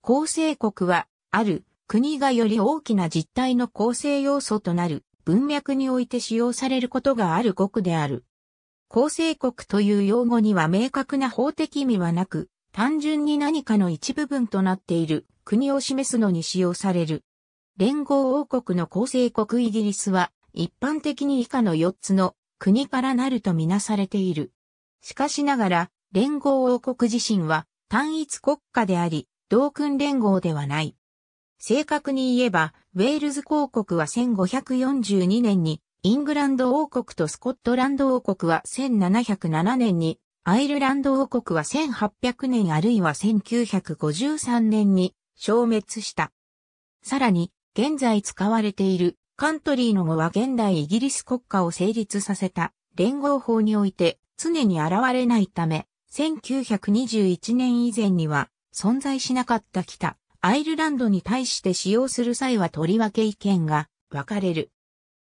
構成国は、ある国がより大きな実態の構成要素となる文脈において使用されることがある国である。構成国という用語には明確な法的意味はなく、単純に何かの一部分となっている国を示すのに使用される。連合王国の構成国イギリスは、一般的に以下の4つの国からなるとみなされている。しかしながら、連合王国自身は単一国家であり、同訓連合ではない。正確に言えば、ウェールズ公国は1542年に、イングランド王国とスコットランド王国は1707年に、アイルランド王国は1800年あるいは1953年に消滅した。さらに、現在使われているカントリーの語は現代イギリス国家を成立させた連合法において常に現れないため、1921年以前には存在しなかった北アイルランドに対して使用する際はとりわけ意見が分かれる。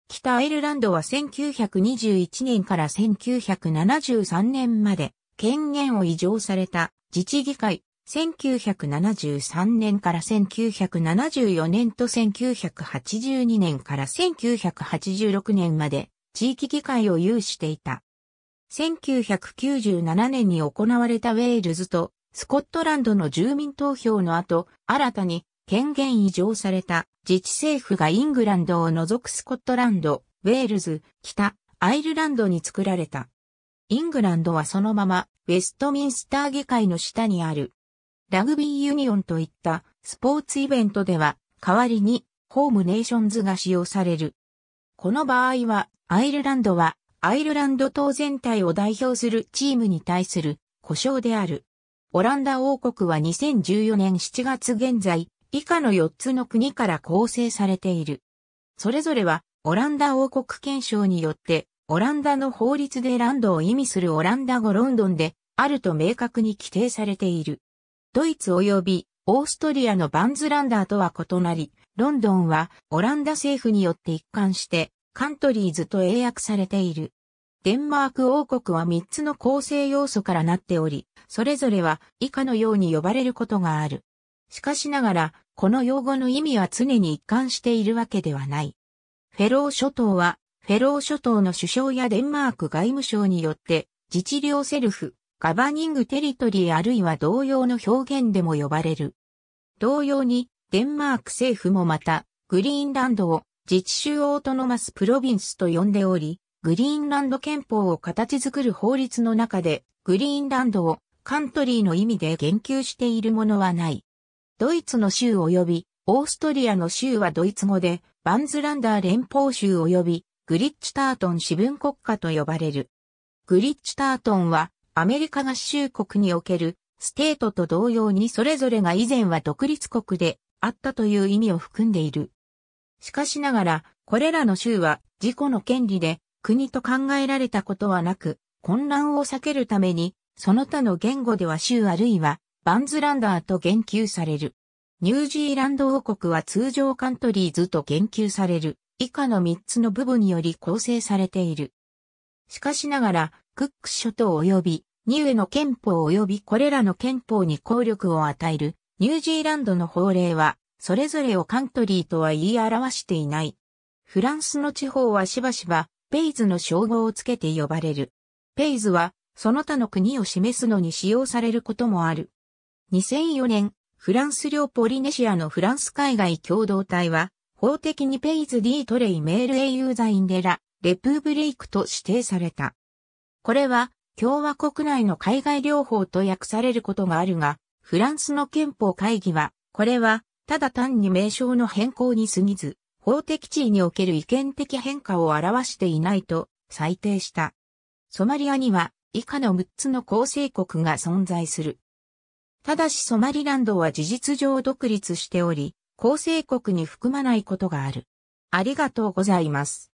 北アイルランドは1921年から1973年まで権限を移譲された自治議会、1973年から1974年と1982年から1986年まで地域議会を有していた。1997年に行われたウェールズとスコットランドの住民投票の後、新たに権限移譲された自治政府がイングランドを除くスコットランド、ウェールズ、北、アイルランドに作られた。イングランドはそのままウェストミンスター議会の下にある。ラグビーユニオンといったスポーツイベントでは代わりにホームネーションズが使用される。この場合はアイルランドはアイルランド島全体を代表するチームに対する故障である。オランダ王国は2014年7月現在、以下の4つの国から構成されている。それぞれは、オランダ王国憲章によって、オランダの法律でランドを意味するオランダ語ロンドンで、あると明確に規定されている。ドイツ及びオーストリアのバンズランダーとは異なり、ロンドンはオランダ政府によって一貫してカントリーズと英訳されている。デンマーク王国は3つの構成要素からなっており、それぞれは以下のように呼ばれることがある。しかしながら、この用語の意味は常に一貫しているわけではない。フェロー諸島は、フェロー諸島の首相やデンマーク外務省によって、自治領セルフ、ガバニングテリトリーあるいは同様の表現でも呼ばれる。同様に、デンマーク政府もまた、グリーンランドを自治州オートノマスプロビンスと呼んでおり、グリーンランド憲法を形作る法律の中で、グリーンランドをカントリーの意味で言及しているものはない。ドイツの州及び、オーストリアの州はドイツ語で、バンズランダー連邦州及び、グリッチタートン私文国家と呼ばれる。グリッチタートンは、アメリカ合衆国における、ステートと同様にそれぞれが以前は独立国であったという意味を含んでいる。しかしながら、これらの州は自己の権利で国と考えられたことはなく、混乱を避けるために、その他の言語では州あるいはバンズランダーと言及される。ニュージーランド王国は通常カントリーズと言及される以下の3つの部分により構成されている。しかしながら、クック諸島及びニューエの憲法及びこれらの憲法に効力を与えるニュージーランドの法令は、それぞれをカントリーとは言い表していない。フランスの地方はしばしばペイズの称号をつけて呼ばれる。ペイズは、その他の国を示すのに使用されることもある。2004年、フランス領ポリネシアのフランス海外共同体は、法的にペイズ・ディ・トレイ・メール・英雄ザ・インデラ・レプーブレイクと指定された。これは、共和国内の海外療法と訳されることがあるが、フランスの憲法会議は、これは、ただ単に名称の変更に過ぎず、法的地位における意見的変化を表していないと裁定した。ソマリアには以下の6つの構成国が存在する。ただしソマリランドは事実上独立しており、構成国に含まないことがある。ありがとうございます。